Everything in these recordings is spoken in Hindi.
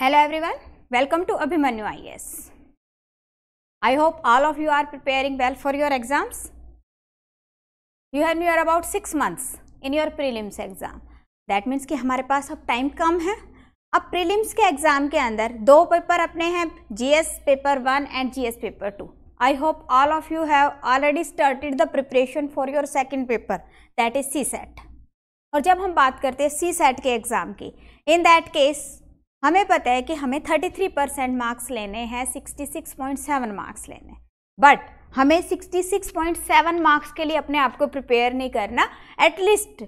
Hello everyone, welcome to Abhimanyu IS. I hope all of you are preparing well for your exams you have near about six months in your prelims exam that means कि हमारे पास अब टाइम कम है अब प्रीलिम्स के एग्ज़ाम के अंदर दो पेपर अपने हैं GS paper one and GS paper two I hope all of you have already started the preparation for your second paper that is CSAT और जब हम बात करते हैं सी सेट के एग्ज़ाम की इन दैट केस हमें पता है कि हमें 33 परसेंट मार्क्स लेने हैं 66.7 मार्क्स लेने बट हमें 66.7 मार्क्स के लिए अपने आप को प्रिपेयर नहीं करना एटलीस्ट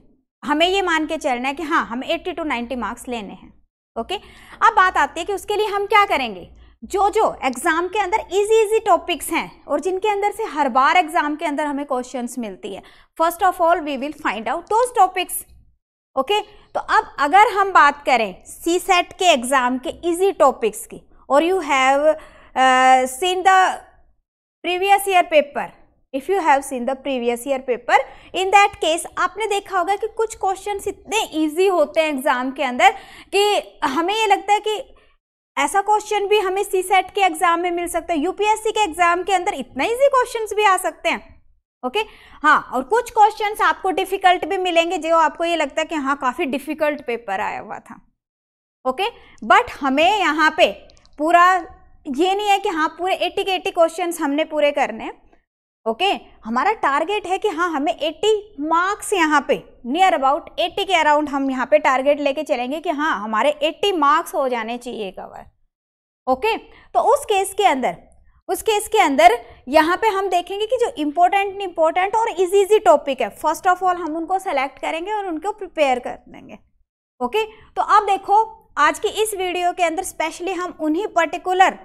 हमें ये मान के चलना है कि हाँ हम 80 टू 90 मार्क्स लेने हैं ओके अब बात आती है कि उसके लिए हम क्या करेंगे जो जो एग्ज़ाम के अंदर इजी इजी टॉपिक्स हैं और जिनके अंदर से हर बार एग्ज़ाम के अंदर हमें क्वेश्चंस मिलती है first of all we will find out those topics okay तो अब अगर हम बात करें सी सेट के एग्ज़ाम के इजी टॉपिक्स की और you have seen the previous year paper if you have seen the previous year paper in that case आपने देखा होगा कि कुछ क्वेश्चन इतने ईजी होते हैं एग्ज़ाम के अंदर कि हमें ये लगता है कि ऐसा क्वेश्चन भी हमें सी सेट के एग्ज़ाम में मिल सकता है यूपीएससी के एग्ज़ाम के अंदर इतना ईजी क्वेश्चंस भी आ सकते हैं ओके हाँ और कुछ क्वेश्चंस आपको डिफिकल्ट भी मिलेंगे जो आपको ये लगता है कि हाँ काफ़ी डिफिकल्ट पेपर आया हुआ था ओके बट हमें यहाँ पे पूरा ये नहीं है कि हाँ पूरे एट्टी के एट्टी क्वेश्चन हमने पूरे करने ओके okay? हमारा टारगेट है कि हाँ हमें 80 मार्क्स यहाँ पे नियर अबाउट 80 के अराउंड हम यहाँ पे टारगेट लेके चलेंगे कि हाँ हमारे 80 मार्क्स हो जाने चाहिए कवर ओके okay? तो उस केस के अंदर उस केस के अंदर यहाँ पे हम देखेंगे कि जो इम्पोर्टेंट इम्पोर्टेंट और इजी इजी टॉपिक है फर्स्ट ऑफ ऑल हम उनको सेलेक्ट करेंगे और उनको प्रिपेयर कर देंगे ओके तो अब देखो आज की इस वीडियो के अंदर स्पेशली हम उन्हीं पर्टिकुलर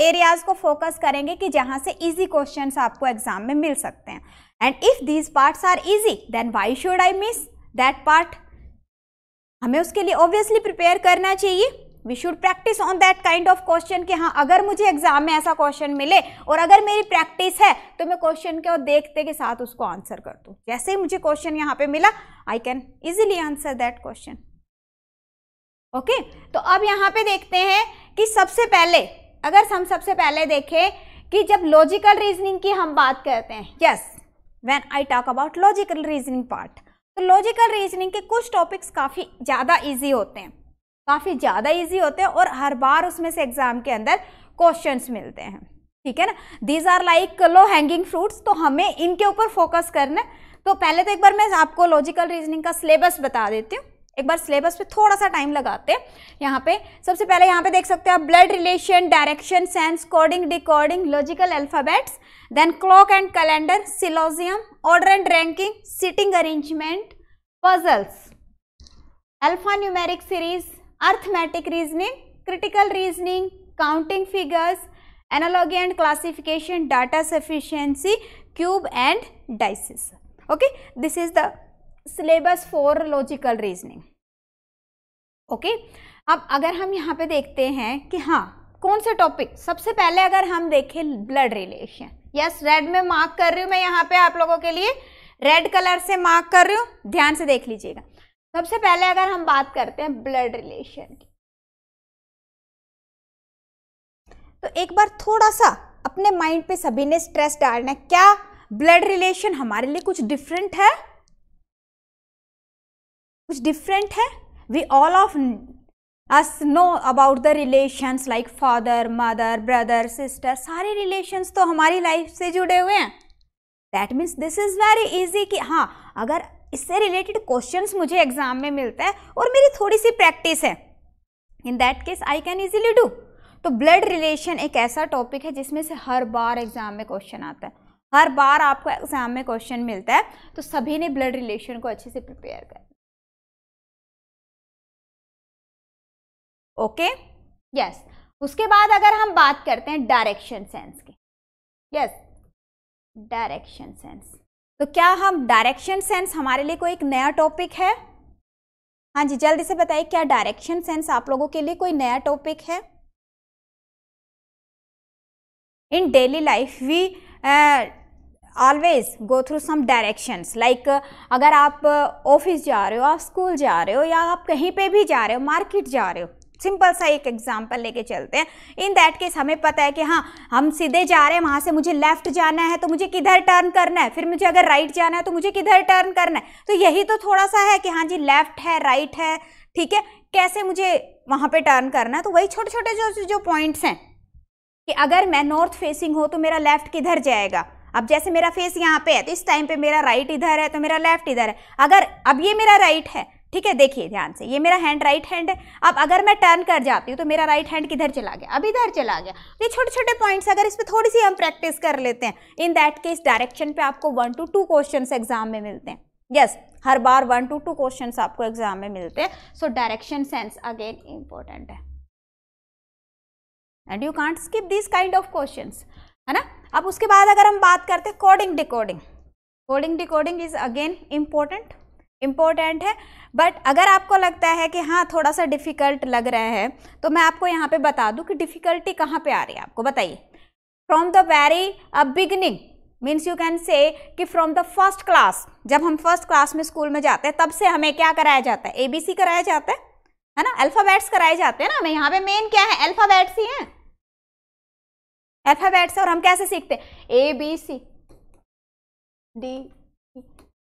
एरियाज को फोकस करेंगे कि जहाँ से इजी क्वेश्चन आपको एग्जाम में मिल सकते हैं and if these parts are easy then why should I miss that part हमें उसके लिए ऑब्वियसली प्रिपेयर करना चाहिए we should practice on that kind of question कि हाँ अगर मुझे एग्जाम में ऐसा क्वेश्चन मिले और अगर मेरी प्रैक्टिस है तो मैं क्वेश्चन के और देखते के साथ उसको आंसर कर दूँ जैसे ही मुझे क्वेश्चन यहाँ पे मिला I can easily answer that question okay तो अब यहाँ पे देखते हैं कि सबसे पहले अगर हम सबसे पहले देखें कि जब लॉजिकल रीजनिंग की हम बात करते हैं yes when I talk about logical reasoning part तो लॉजिकल रीजनिंग के कुछ टॉपिक्स काफ़ी ज़्यादा ईजी होते हैं काफ़ी ज़्यादा ईजी होते हैं और हर बार उसमें से एग्ज़ाम के अंदर क्वेश्चन मिलते हैं ठीक है ना these are like low hanging fruits तो हमें इनके ऊपर फोकस करना है तो पहले तो एक बार मैं आपको लॉजिकल रीजनिंग का सिलेबस बता देती हूँ एक बार सिलेबस पे थोड़ा सा टाइम लगाते हैं यहाँ पे सबसे पहले यहाँ पे देख सकते हो आप blood relation direction sense coding decoding logical alphabets then clock and calendar syllogism order and ranking sitting arrangement puzzles alpha numeric series arithmetic reasoning critical reasoning counting figures analogy and classification data sufficiency cube and dices okay this is the syllabus for logical reasoning okay अब अगर हम यहाँ पे देखते हैं कि हाँ कौन सा टॉपिक सबसे पहले अगर हम देखें ब्लड रिलेशन यस रेड में मार्क कर रही हूँ मैं यहाँ पे आप लोगों के लिए रेड कलर से मार्क कर रही हूँ ध्यान से देख लीजिएगा सबसे पहले अगर हम बात करते हैं ब्लड रिलेशन की तो एक बार थोड़ा सा अपने माइंड पे सभी ने स्ट्रेस डालना है क्या ब्लड रिलेशन हमारे लिए कुछ डिफरेंट है कुछ डिफरेंट है we all of us know about the relations like father mother brother sister सारे रिलेशंस तो हमारी लाइफ से जुड़े हुए हैं that means this is very easy कि हाँ अगर इससे रिलेटेड क्वेश्चंस मुझे एग्जाम में मिलता है और मेरी थोड़ी सी प्रैक्टिस है in that case I can easily do तो ब्लड रिलेशन एक ऐसा टॉपिक है जिसमें से हर बार एग्जाम में क्वेश्चन आता है हर बार आपको एग्जाम में क्वेश्चन मिलता है तो सभी ने ब्लड रिलेशन को अच्छे से प्रिपेयर कर ओके okay? Yes yes. उसके बाद अगर हम बात करते हैं डायरेक्शन सेंस की यस डायरेक्शन सेंस तो क्या हम डायरेक्शन सेंस हमारे लिए कोई एक नया टॉपिक है हाँ जी जल्दी से बताइए क्या डायरेक्शन सेंस आप लोगों के लिए कोई नया टॉपिक है in daily life we always go through some directions like अगर आप ऑफिस uh, जा रहे हो आप स्कूल जा रहे हो या आप कहीं पे भी जा रहे हो मार्केट जा रहे हो सिंपल सा एक एग्जाम्पल लेके चलते हैं इन दैट केस हमें पता है कि हाँ हम सीधे जा रहे हैं वहाँ से मुझे लेफ्ट जाना है तो मुझे किधर टर्न करना है फिर मुझे अगर राइट जाना है तो मुझे किधर टर्न करना है तो यही तो थोड़ा सा है कि हाँ जी लेफ्ट है राइट है ठीक है कैसे मुझे वहाँ पर टर्न करना है तो वही छोटे छोटे जो जो पॉइंट्स हैं कि अगर मैं नॉर्थ फेसिंग हो तो मेरा लेफ्ट किधर जाएगा अब जैसे मेरा फेस यहाँ पे है तो इस टाइम पे मेरा राइट इधर है तो मेरा लेफ्ट इधर है अगर अब ये मेरा राइट है ठीक है देखिए ध्यान से ये मेरा हैंड राइट हैंड है अब अगर मैं टर्न कर जाती हूँ तो मेरा राइट हैंड किधर चला गया अब इधर चला गया ये छोटे छोटे पॉइंट्स अगर इस पर थोड़ी सी हम प्रैक्टिस कर लेते हैं इन दैट केस डायरेक्शन पे आपको one to two question exam में मिलते हैं यस yes, हर बार वन टू टू क्वेश्चन आपको एग्जाम में मिलते हैं so direction sense again important है and you can't skip this kind of question है ना अब उसके बाद अगर हम बात करते हैं coding decoding coding decoding is again important important है बट अगर आपको लगता है कि हाँ थोड़ा सा डिफ़िकल्ट लग रहा है तो मैं आपको यहाँ पे बता दूँ कि डिफ़िकल्टी कहाँ पे आ रही है आपको बताइए from the very beginning means you can say कि फ्रॉम द फर्स्ट क्लास जब हम फर्स्ट क्लास में स्कूल में जाते हैं तब से हमें क्या कराया जाता है ए बी सी कराया जाता है है ना अल्फ़ाबेट्स कराए जाते हैं ना हमें यहाँ पे मेन क्या है अल्फ़ाबेट्स ही हैं अल्फ़ाबेट्स और हम कैसे सीखते हैं ए बी सी डी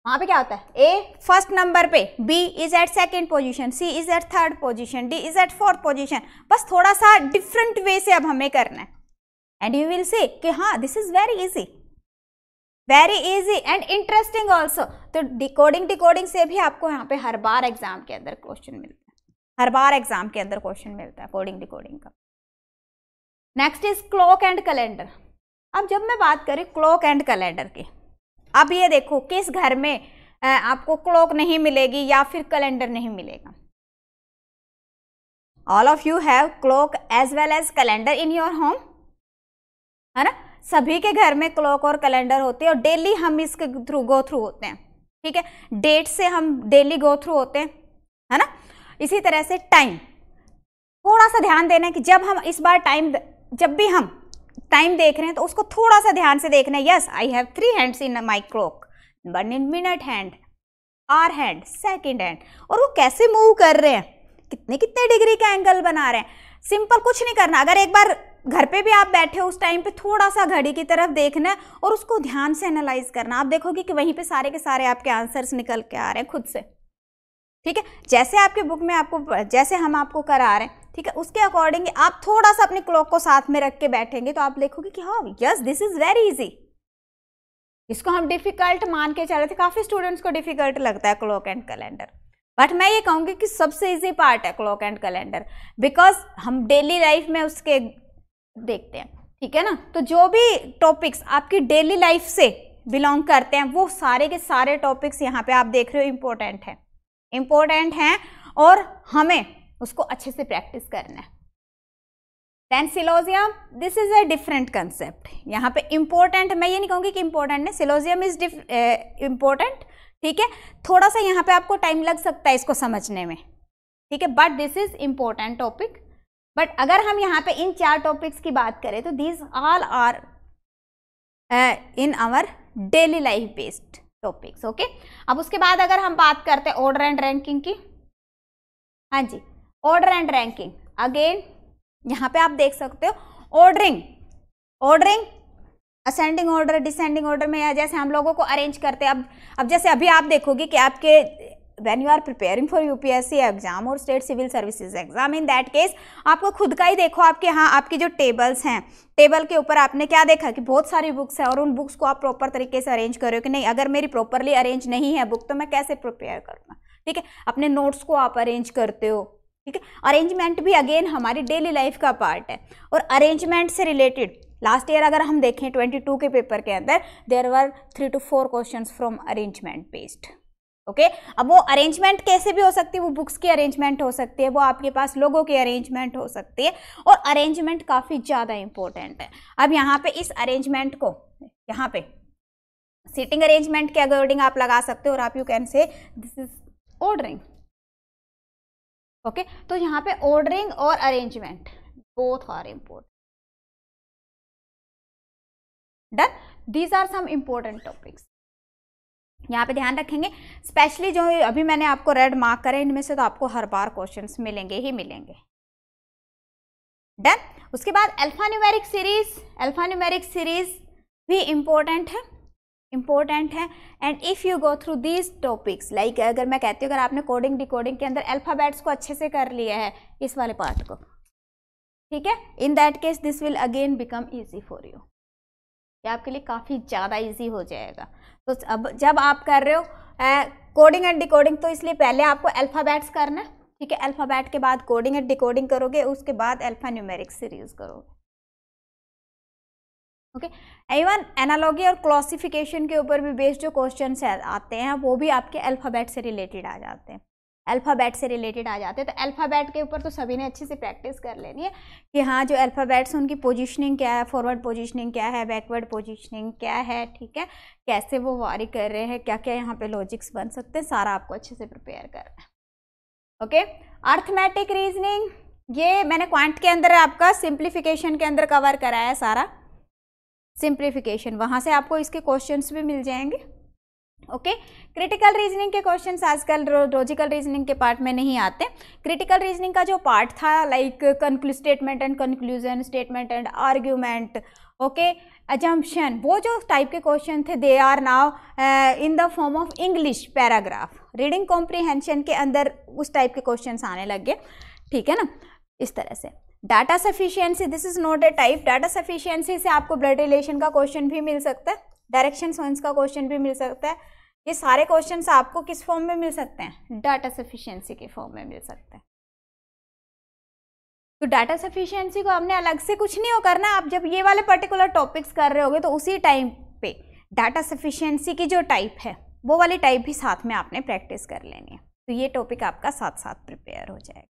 वहां पे क्या होता है ए फर्स्ट नंबर पे B is at second position C is at third position D is at fourth position बस थोड़ा सा डिफरेंट वे से अब हमें करना है एंड यू विल सी कि हाँ this is very easy very easy and interesting also तो डिकोडिंग डिकोडिंग से भी आपको यहाँ पे हर बार एग्जाम के अंदर क्वेश्चन मिलता है हर बार एग्जाम के अंदर क्वेश्चन मिलता है कोडिंग डिकोडिंग का next is clock and calendar अब जब मैं बात करें क्लॉक एंड कैलेंडर की अब ये देखो किस घर में आपको क्लॉक नहीं मिलेगी या फिर कैलेंडर नहीं मिलेगा all of you have clock as well as calendar in your home है ना सभी के घर में क्लॉक और कैलेंडर होते हैं और डेली हम इसके थ्रू गो थ्रू होते हैं ठीक है डेट से हम डेली गो थ्रू होते हैं है ना इसी तरह से टाइम थोड़ा सा ध्यान देना कि जब हम इस बार टाइम जब भी हम टाइम देख रहे हैं तो उसको थोड़ा सा ध्यान से देखना है yes I have three hands in my clock one in minute hand hour hand second hand और वो कैसे मूव कर रहे हैं कितने कितने डिग्री का एंगल बना रहे हैं सिंपल कुछ नहीं करना अगर एक बार घर पे भी आप बैठे हो उस टाइम पे थोड़ा सा घड़ी की तरफ देखना और उसको ध्यान से एनालाइज करना आप देखोगे कि वहीं पे सारे के सारे आपके आंसर्स निकल के आ रहे हैं खुद से ठीक है जैसे आपके बुक में आपको जैसे हम आपको करा रहे हैं ठीक है उसके अकॉर्डिंग आप थोड़ा सा अपने क्लॉक को साथ में रख के बैठेंगे तो आप देखोगे कि हाँ yes this is very easy इसको हम डिफ़िकल्ट मान के चल रहे थे काफ़ी स्टूडेंट्स को डिफ़िकल्ट लगता है क्लॉक एंड कैलेंडर बट मैं ये कहूंगी कि सबसे इजी पार्ट है क्लॉक एंड कैलेंडर बिकॉज हम डेली लाइफ में उसके देखते हैं ठीक है ना तो जो भी टॉपिक्स आपकी डेली लाइफ से बिलोंग करते हैं वो सारे के सारे टॉपिक्स यहाँ पे आप देख रहे हो इम्पोर्टेंट हैं इम्पोर्टेंट हैं और हमें उसको अच्छे से प्रैक्टिस करना है then syllogism this is a different concept यहाँ पे इम्पोर्टेंट मैं ये नहीं कहूँगी कि इम्पोर्टेंट है सिलोजियम इज इम्पोर्टेंट ठीक है थोड़ा सा यहाँ पे आपको टाइम लग सकता है इसको समझने में ठीक है but this is important topic but अगर हम यहाँ पे इन चार टॉपिक्स की बात करें तो these all are in our daily life based topics okay अब उसके बाद अगर हम बात करते हैं ऑर्डर एंड रैंकिंग की हाँ जी ऑर्डर एंड रैंकिंग अगेन यहाँ पे आप देख सकते हो ordering ordering ascending order descending order में या जैसे हम लोगों को अरेंज करते हैं अब अब जैसे अभी आप देखोगे कि आपके when you are preparing for UPSC exam or state civil services exam in that case आपको खुद का ही देखो आपके यहाँ आपकी जो टेबल्स हैं टेबल के ऊपर आपने क्या देखा कि बहुत सारी बुक्स हैं और उन बुक्स को आप प्रॉपर तरीके से अरेंज करो कि नहीं अगर मेरी प्रॉपरली अरेंज नहीं है बुक तो मैं कैसे प्रिपेयर करूँगा ठीक है अपने नोट्स को आप अरेंज करते हो ठीक है अरेंजमेंट भी अगेन हमारी डेली लाइफ का पार्ट है और अरेंजमेंट से रिलेटेड लास्ट ईयर अगर हम देखें 22 के पेपर के अंदर there were three two four question from arrangement based okay okay? अब वो अरेंजमेंट कैसे भी हो सकती है वो बुक्स की अरेंजमेंट हो सकती है वो आपके पास लोगों की अरेंजमेंट हो सकती है और अरेंजमेंट काफ़ी ज़्यादा इंपॉर्टेंट है अब यहाँ पे इस अरेंजमेंट को यहाँ पे सीटिंग अरेंजमेंट के अकॉर्डिंग आप लगा सकते हो और आप you can say this is ordering okay तो यहाँ पे ऑर्डरिंग और arrangement both are important done these are some important topics यहाँ पे ध्यान रखेंगे स्पेशली जो अभी मैंने आपको रेड मार्क करे इनमें से तो आपको हर बार क्वेश्चंस मिलेंगे ही मिलेंगे डन उसके बाद अल्फ़ान्यूमेरिक सीरीज अल्फ़ान्यूमेरिक सीरीज भी इम्पोर्टेंट है इम्पोर्टेंट है and if you go through these topics like अगर मैं कहती हूँ अगर आपने कोडिंग डिकोडिंग के अंदर अल्फ़ाबेट्स को अच्छे से कर लिया है इस वाले पार्ट को ठीक है in that case this will again become easy for you ये आपके लिए काफ़ी ज़्यादा ईजी हो जाएगा तो अब जब आप कर रहे हो कोडिंग एंड डिकोडिंग तो इसलिए पहले आपको अल्फ़ाबैट्स करना है ठीक है अल्फाबैट के बाद कोडिंग एंड डिकोडिंग करोगे उसके बाद अल्फ़ा न्यूमेरिक सीरीज करोगे ओके इवन एनालॉगी और क्लासिफिकेशन के ऊपर भी बेस्ड जो क्वेश्चन आते हैं वो भी आपके अल्फ़ाबैट से रिलेटेड आ जाते हैं अल्फ़ाबेट से रिलेटेड आ जाते हैं तो अल्फ़ाबेट के ऊपर तो सभी ने अच्छे से प्रैक्टिस कर लेनी है कि हाँ जो अल्फ़ाबेट्स उनकी पोजिशनिंग क्या है फॉरवर्ड पोजिशनिंग क्या है बैकवर्ड पोजिशनिंग क्या है ठीक है कैसे वो वारी कर रहे हैं क्या क्या यहाँ पे लॉजिक्स बन सकते हैं सारा आपको अच्छे से प्रिपेयर करना हैं ओके अर्थमेटिक रीजनिंग ये मैंने क्वांट के अंदर आपका सिंप्लीफिकेशन के अंदर कवर कराया है सारा सिंप्लीफिकेशन वहाँ से आपको इसके क्वेश्चन भी मिल जाएंगे ओके क्रिटिकल रीजनिंग के क्वेश्चन आजकल लॉजिकल रीजनिंग के पार्ट में नहीं आते क्रिटिकल रीजनिंग का जो पार्ट था like statement and conclusion statement and argument okay assumption वो जो टाइप के क्वेश्चन थे they are now in the form of English paragraph reading comprehension के अंदर उस टाइप के क्वेश्चन आने लग गए ठीक है ना इस तरह से data sufficiency this is not a type data sufficiency से आपको ब्लड रिलेशन का क्वेश्चन भी मिल सकता है डायरेक्शन सोन्स का क्वेश्चन भी मिल सकता है ये सारे क्वेश्चन आपको किस फॉर्म में मिल सकते हैं डाटा सफिशियंसी के फॉर्म में मिल सकते हैं तो डाटा सफिशियंसी को आपने अलग से कुछ नहीं हो करना आप जब ये वाले पर्टिकुलर टॉपिक्स कर रहे होगे तो उसी टाइम पे डाटा सफिशियंसी की जो टाइप है वो वाली टाइप भी साथ में आपने प्रैक्टिस कर लेनी है तो ये टॉपिक आपका साथ साथ प्रिपेयर हो जाएगा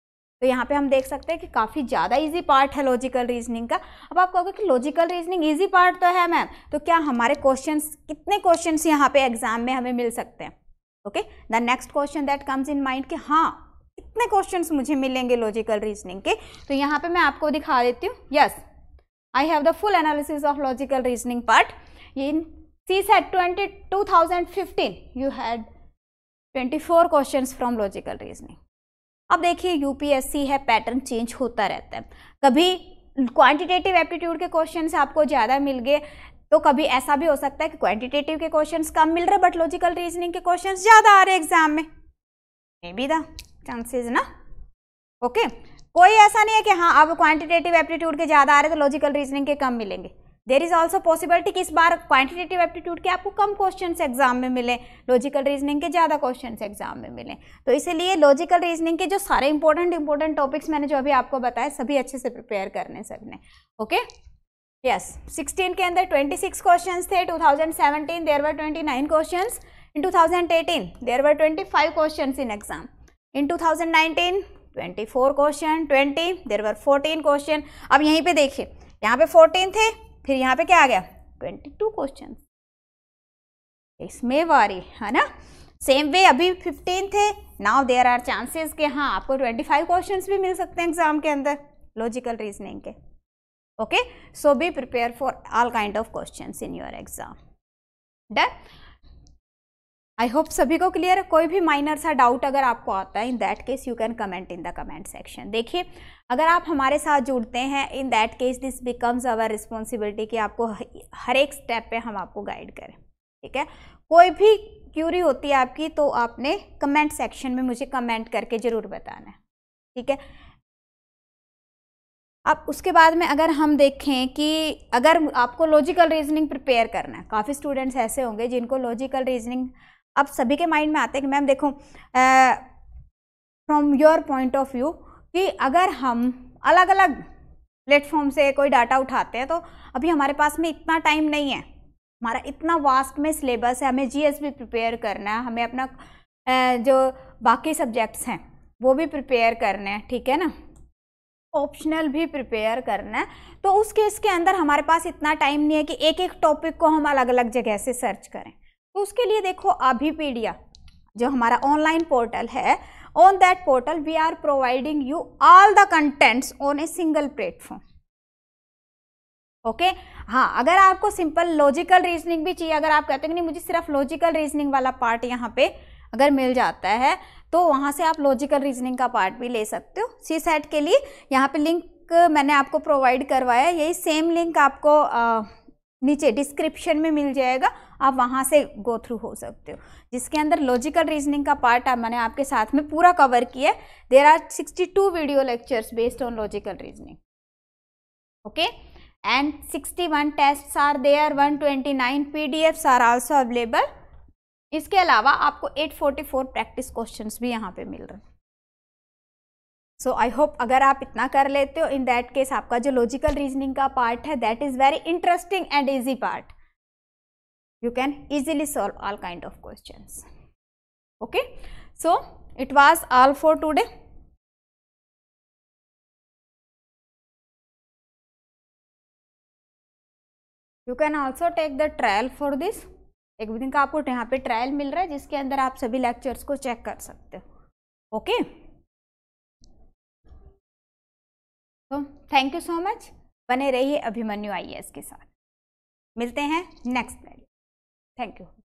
तो यहाँ पे हम देख सकते हैं कि काफ़ी ज़्यादा इजी पार्ट है लॉजिकल रीजनिंग का अब आप कहोगे कि लॉजिकल रीजनिंग इजी पार्ट तो है मैम तो क्या हमारे क्वेश्चन कितने क्वेश्चन यहाँ पे एग्जाम में हमें मिल सकते हैं okay the next question that comes in mind कि हाँ कितने क्वेश्चंस मुझे मिलेंगे लॉजिकल रीजनिंग के तो यहाँ पर मैं आपको दिखा देती हूँ yes I have the full analysis of logical reasoning part in CSAT twenty two thousand fifteen you had twenty four question from logical reasoning अब देखिए यूपीएससी है पैटर्न चेंज होता रहता है कभी क्वांटिटेटिव एप्टीट्यूड के क्वेश्चन आपको ज़्यादा मिल गए तो कभी ऐसा भी हो सकता है कि क्वांटिटेटिव के क्वेश्चंस कम मिल रहे बट लॉजिकल रीजनिंग के क्वेश्चंस ज़्यादा आ रहे एग्जाम में मे बी द चांसेज ना ओके okay? कोई ऐसा नहीं है कि हाँ अब क्वांटिटेटिव एप्टीट्यूड के ज़्यादा आ रहे तो लॉजिकल रीजनिंग के कम मिलेंगे देर इज़ ऑल्सो पॉसिबिलिटी कि इस बार क्वान्टिटेटिव एप्टीट्यूड के आपको कम क्वेश्चन एग्जाम में मिले लॉजिकल रीजनिंग के ज़्यादा क्वेश्चन एग्जाम में मिले तो इसीलिए लॉजिकल रीजनिंग के जो सारे इंपॉर्टेंट इंपॉर्टेंट टॉपिक्स मैंने जो अभी आपको बताया सभी अच्छे से प्रिपेयर करने सबने ओके यस सिक्सटीन के अंदर ट्वेंटी सिक्स क्वेश्चन थे two thousand seventeen there were twenty nine question in two thousand eighteen there were twenty five question in exam in two thousand nineteen twenty four question twenty there were fourteen question अब यहीं पे देखिए यहाँ पे फोर्टीन थे फिर यहाँ पे क्या आ गया ट्वेंटी टू क्वेश्चन इसमें वारी है ना सेम वे अभी फिफ्टीन थे नाउ देर आर चांसेस के हाँ आपको ट्वेंटी फाइव क्वेश्चन भी मिल सकते हैं एग्जाम के अंदर लॉजिकल रीजनिंग के okay so be prepare for all kind of question in your exam done I hope सभी को क्लियर है कोई भी माइनर सा डाउट अगर आपको आता है in that case you can comment in the comment section देखिए अगर आप हमारे साथ जुड़ते हैं in that case this becomes our responsibility कि आपको हर एक स्टेप पे हम आपको गाइड करें ठीक है कोई भी क्यूरी होती है आपकी तो आपने कमेंट सेक्शन में मुझे कमेंट करके ज़रूर बताना है ठीक है अब उसके बाद में अगर हम देखें कि अगर आपको लॉजिकल रीजनिंग प्रिपेयर करना है काफ़ी स्टूडेंट्स ऐसे होंगे जिनको लॉजिकल रीजनिंग अब सभी के माइंड में आते हैं कि मैम देखो from your point of view कि अगर हम अलग अलग प्लेटफॉर्म से कोई डाटा उठाते हैं तो अभी हमारे पास में इतना टाइम नहीं है हमारा इतना वास्ट में सिलेबस है हमें एस बी प्रिपेयर करना है हमें अपना जो बाकी सब्जेक्ट्स हैं वो भी प्रिपेयर करने हैं ठीक है ना ऑप्शनल भी प्रिपेयर करना है तो उस केस के अंदर हमारे पास इतना टाइम नहीं है कि एक एक टॉपिक को हम अलग अलग जगह से सर्च करें तो उसके लिए देखो अभी पीडिया जो हमारा ऑनलाइन पोर्टल है on that portal we are providing you all the contents on a single platform okay हाँ अगर आपको सिंपल लॉजिकल रीजनिंग भी चाहिए अगर आप कहते हो नहीं मुझे सिर्फ लॉजिकल रीजनिंग वाला पार्ट यहाँ पे अगर मिल जाता है तो वहाँ से आप लॉजिकल रीजनिंग का पार्ट भी ले सकते हो सी सेट के लिए यहाँ पे लिंक मैंने आपको प्रोवाइड करवाया यही सेम लिंक आपको आ, नीचे डिस्क्रिप्शन में मिल जाएगा आप वहाँ से गो थ्रू हो सकते हो जिसके अंदर लॉजिकल रीजनिंग का पार्ट आप मैंने आपके साथ में पूरा कवर किया है there are sixty two video lectures based on logical reasoning okay and sixty one test are there one twenty nine P D are also available इसके अलावा आपको 844 प्रैक्टिस क्वेश्चन भी यहाँ पे मिल रहे हैं सो आई होप अगर आप इतना कर लेते हो इन दैट केस आपका जो लॉजिकल रीजनिंग का पार्ट है that is very interesting and easy part you can easily solve all kind of questions okay so it was all for today you can also take the trial for this एक दिन का आपको यहाँ पे ट्रायल मिल रहा है जिसके अंदर आप सभी लेक्चर्स को चेक कर सकते हो ओके तो थैंक यू सो मच बने रहिए अभिमन्यु आईएएस के साथ मिलते हैं नेक्स्ट Thank you.